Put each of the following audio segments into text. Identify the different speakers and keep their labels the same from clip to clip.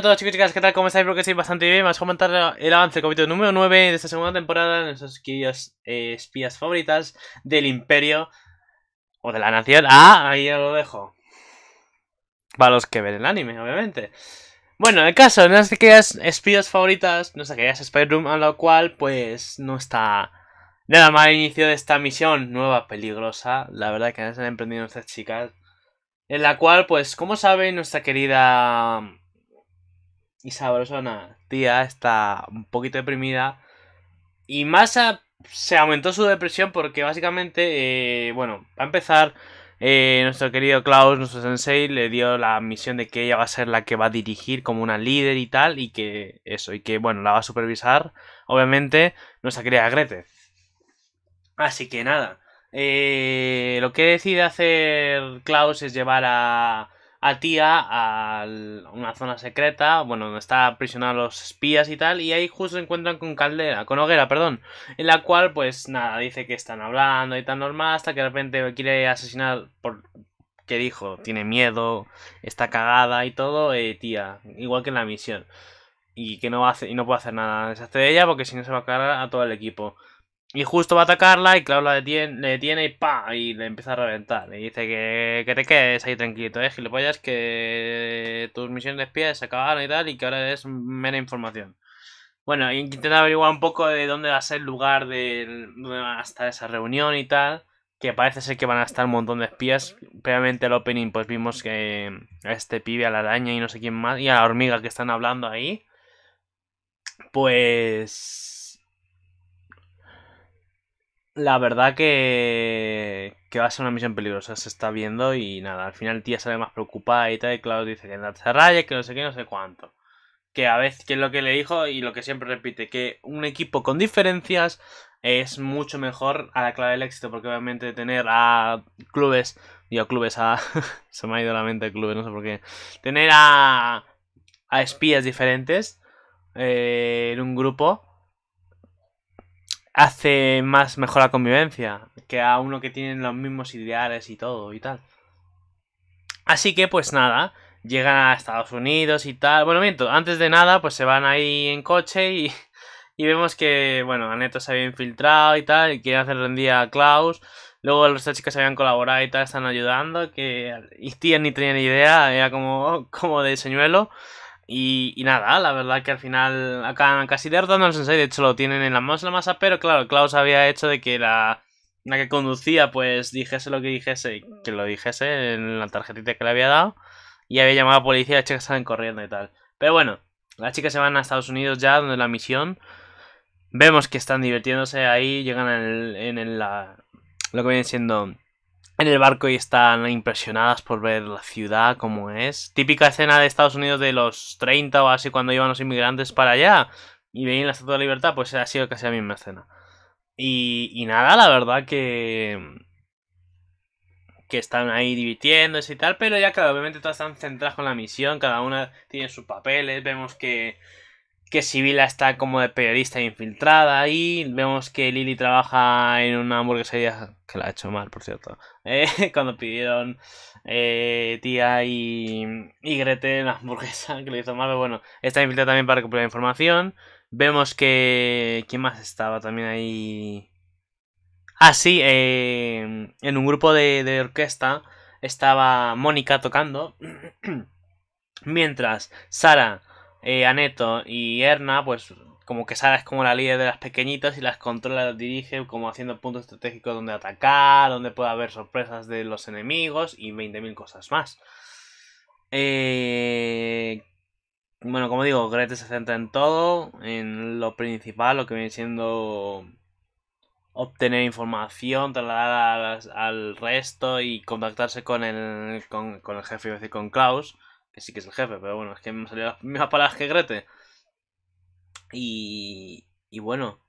Speaker 1: a todos chicos y chicas, ¿qué tal? ¿Cómo estáis? Porque que bastante bien. Vamos a comentar el avance del capítulo número 9 de esta segunda temporada de nuestras queridas eh, espías favoritas del imperio o de la nación. Ah, ahí ya lo dejo. Para los que ven el anime, obviamente. Bueno, el caso, de nuestras queridas espías favoritas, nuestras queridas spider a lo cual pues no está nada mal el inicio de esta misión nueva, peligrosa. La verdad que han emprendido nuestras chicas. En la cual, pues, como saben, nuestra querida y sabrosona tía está un poquito deprimida. Y Masa se aumentó su depresión porque básicamente, eh, bueno, a empezar, eh, nuestro querido Klaus, nuestro sensei, le dio la misión de que ella va a ser la que va a dirigir como una líder y tal, y que eso, y que, bueno, la va a supervisar, obviamente, nuestra querida Grete. Así que nada, eh, lo que decide hacer Klaus es llevar a a Tía a una zona secreta, bueno, donde está prisionados los espías y tal, y ahí justo se encuentran con Caldera, con Hoguera, perdón, en la cual pues nada, dice que están hablando y tan normal, hasta que de repente quiere asesinar por que dijo, tiene miedo, está cagada y todo, eh, Tía, igual que en la misión. Y que no hace, y no puede hacer nada, deshace de ella porque si no se va a cargar a todo el equipo. Y justo va a atacarla y claro, la detiene, y pa Y le empieza a reventar. Y dice que, que te quedes ahí tranquilito, eh, gilipollas, que tus misiones de espías se acabaron y tal, y que ahora es mera información. Bueno, intenta averiguar un poco de dónde va a ser el lugar de, hasta va a estar esa reunión y tal. Que parece ser que van a estar un montón de espías. Previamente el opening, pues vimos que a este pibe, a la araña y no sé quién más, y a la hormiga que están hablando ahí. Pues la verdad que, que va a ser una misión peligrosa, se está viendo y nada, al final tía sale más preocupada y tal, y Claudio dice que anda a rayas, que no sé qué, no sé cuánto. Que a veces, que es lo que le dijo y lo que siempre repite, que un equipo con diferencias es mucho mejor a la clave del éxito, porque obviamente tener a clubes, digo clubes a... se me ha ido la mente clubes, no sé por qué. Tener a, a espías diferentes eh, en un grupo hace más mejor la convivencia que a uno que tiene los mismos ideales y todo y tal. Así que pues nada, llegan a Estados Unidos y tal. Bueno, miento, antes de nada pues se van ahí en coche y, vemos que, bueno, Aneto se había infiltrado y tal y quieren hacer rendir a Klaus. Luego las otras se habían colaborado y tal, están ayudando, que y tía ni tenía ni idea, era como, como de señuelo. Y, nada, la verdad que al final acaban casi derrotando al Sensei. De hecho, lo tienen en la masa, la masa. Pero claro, Klaus había hecho de que la, que conducía, pues dijese lo que dijese, que lo dijese en la tarjetita que le había dado. Y había llamado a policía y las chicas salen corriendo y tal. Pero bueno, las chicas se van a Estados Unidos ya, donde la misión. Vemos que están divirtiéndose ahí. Llegan en, en la, lo que viene siendo en el barco y están impresionadas por ver la ciudad como es. Típica escena de Estados Unidos de los 30 o así cuando iban los inmigrantes para allá y veían la Estatua de Libertad, pues ha sido casi la misma escena. Y, y nada, la verdad que... Que están ahí divirtiéndose y tal, pero ya claro, obviamente todas están centradas con la misión, cada una tiene sus papeles, vemos que que Sibila está como de periodista infiltrada ahí. Vemos que Lily trabaja en una hamburguesería que la ha hecho mal, por cierto. Eh, cuando pidieron eh, Tía y, y la hamburguesa, que le hizo mal, pero bueno, está infiltrada también para recuperar información. Vemos que. ¿Quién más estaba también ahí? Ah, sí, eh, en un grupo de orquesta estaba Mónica tocando. mientras Sara eh, Aneto y Erna, pues como que Sara es como la líder de las pequeñitas y las controla, las dirige, como haciendo puntos estratégicos donde atacar, donde pueda haber sorpresas de los enemigos y 20.000 cosas más. Eh, bueno, como digo, Grete se centra en todo, en lo principal, lo que viene siendo obtener información, trasladar al, resto y contactarse con el, con, con el jefe, y con Klaus que sí que es el jefe, pero bueno, es que me salido las mismas palabras que Grete. Y, y bueno,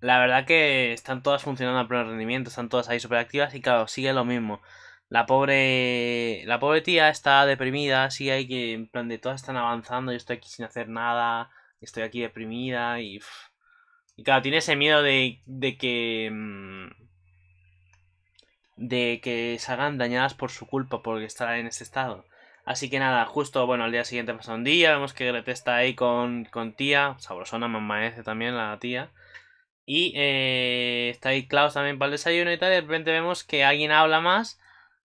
Speaker 1: la verdad que están todas funcionando a pleno rendimiento, están todas ahí superactivas y claro, sigue lo mismo. La pobre, la pobre tía está deprimida, sigue ahí que en plan de todas están avanzando, yo estoy aquí sin hacer nada, estoy aquí deprimida y... Y claro, tiene ese miedo de, de que... Mm, de que se hagan dañadas por su culpa porque estar en ese estado. Así que nada, justo, bueno, al día siguiente pasa un día, vemos que Grete está ahí con, con tía, sabrosona, amanece también la tía. Y eh, está ahí Klaus también para el desayuno y tal, y de repente vemos que alguien habla más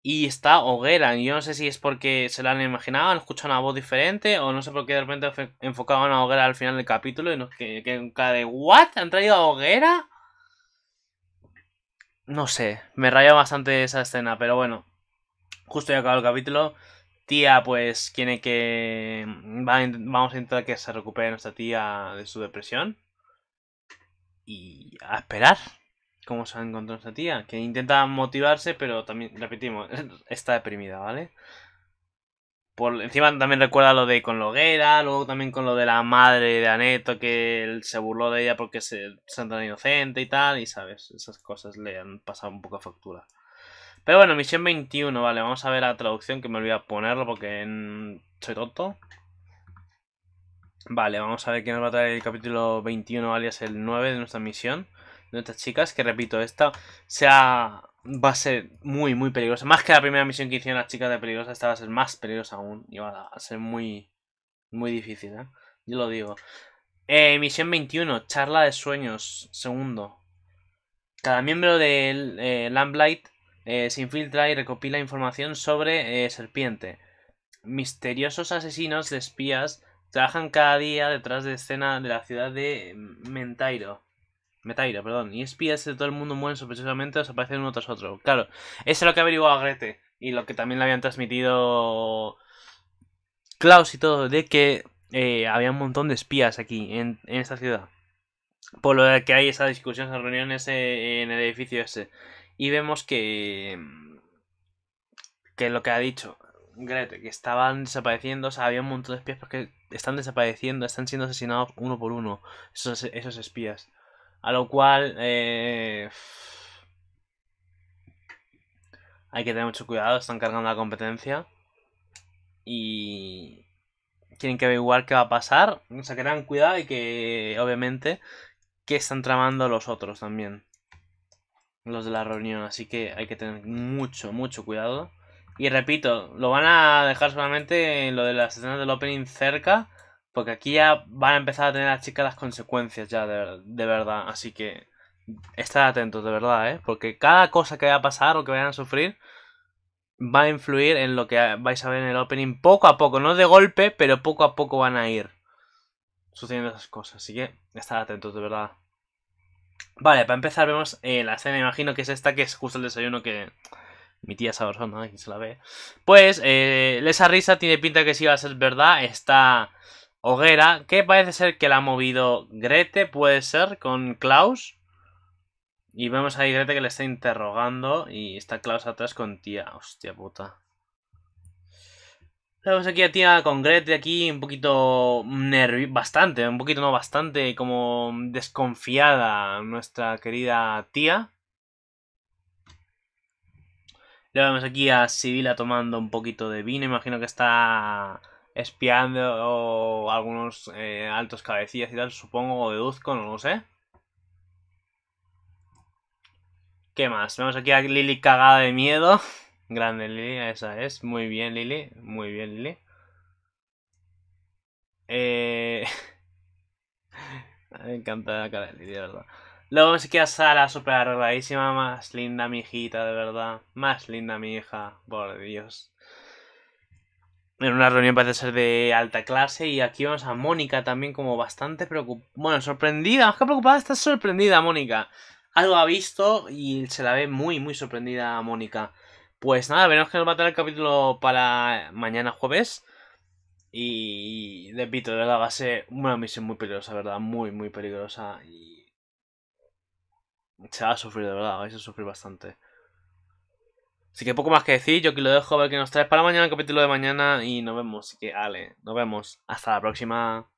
Speaker 1: y está Hoguera. Yo no sé si es porque se la han imaginado, han escuchado una voz diferente, o no sé por qué de repente enfocaban a Hoguera al final del capítulo y nos que, que cara de ¿What? ¿Han traído a Hoguera? No sé, me raya bastante esa escena, pero bueno, justo ya acabó el capítulo tía, pues tiene que vamos a intentar que se recupere nuestra tía de su depresión. Y a esperar cómo se ha encontrado nuestra tía, que intenta motivarse, pero también, repetimos, está deprimida, ¿vale? Por, encima también recuerda lo de con Loguera, luego también con lo de la madre de Aneto, que él se burló de ella porque se, sentía inocente y tal, y sabes, esas cosas le han pasado un poco a factura. Pero bueno, misión 21, vale, vamos a ver la traducción que me olvidé ponerlo porque soy tonto. Vale, vamos a ver quién nos va a traer el capítulo 21, alias el 9 de nuestra misión. De nuestras chicas, que repito, esta sea va a ser muy, muy peligrosa. Más que la primera misión que hicieron las chicas de peligrosa, esta va a ser más peligrosa aún. Y va a ser muy, muy difícil, ¿eh? Yo lo digo. Eh, misión 21, charla de sueños, segundo. Cada miembro del eh, Lamblight... Eh, se infiltra y recopila información sobre eh, Serpiente. Misteriosos asesinos de espías trabajan cada día detrás de escena de la ciudad de Mentairo. Mentairo, perdón. Y espías de todo el mundo mueren sospechosamente o se aparecen uno tras otro. Claro, eso es lo que averiguó Grete. Y lo que también le habían transmitido Klaus y todo, de que eh, había un montón de espías aquí, en, esta ciudad. Por lo que hay esa discusión, esas reuniones en el edificio ese. Y vemos que. Mm, que lo que ha dicho Grete, que estaban desapareciendo, o sea, había un montón de espías porque están desapareciendo, están siendo asesinados uno por uno, esos, espías. A lo cual. Eh, hay que tener mucho cuidado, están cargando la competencia. Y. Tienen que averiguar qué va a pasar. O sea, que tengan cuidado y que, obviamente, que están tramando los otros también los de la reunión, así que hay que tener mucho, mucho cuidado. Y repito, lo van a dejar solamente en lo de las escenas del opening cerca, porque aquí ya van a empezar a tener las chicas las consecuencias ya, de, verdad, así que estar atentos, de verdad, ¿eh? Porque cada cosa que vaya a pasar o que vayan a sufrir va a influir en lo que vais a ver en el opening poco a poco, no de golpe, pero poco a poco van a ir sucediendo esas cosas. Así que estar atentos, de verdad. Vale, para empezar vemos eh, la escena, imagino que es esta, que es justo el desayuno que mi tía sabrosona, ¿no? y se la ve. Pues, eh, esa risa tiene pinta que sí va a ser verdad, esta hoguera, que parece ser que la ha movido Grete, puede ser, con Klaus. Y vemos ahí Grete que le está interrogando y está Klaus atrás con tía, hostia puta vemos aquí a tía Congret aquí un poquito nervi... bastante, un poquito no, bastante como desconfiada nuestra querida tía. Le vemos aquí a Sibila tomando un poquito de vino, imagino que está espiando algunos eh, altos cabecillas y tal, supongo, o deduzco, no lo sé. ¿Qué más? Vemos aquí a Lily cagada de miedo. Grande Lili, esa es. Muy bien, Lili. Muy bien, Lili. Eh... Me encanta la cara de Lili, de verdad. Luego se que a Sara, súper arregladísima. Más linda, mi hijita, de verdad. Más linda, mi hija. Por Dios. En una reunión parece ser de alta clase. Y aquí vamos a Mónica también como bastante preocupada. Bueno, sorprendida. Más que preocupada, está sorprendida Mónica. Algo ha visto y se la ve muy, muy sorprendida a Mónica. Pues nada, veremos que nos va a traer el capítulo para mañana jueves. Y repito, de a ser una misión muy peligrosa, ¿verdad? Muy, muy peligrosa. Y. Se va a sufrir, de verdad, vais a sufrir bastante. Así que poco más que decir, yo aquí lo dejo a ver que nos trae para mañana, el capítulo de mañana, y nos vemos. Así que, ale, nos vemos. Hasta la próxima.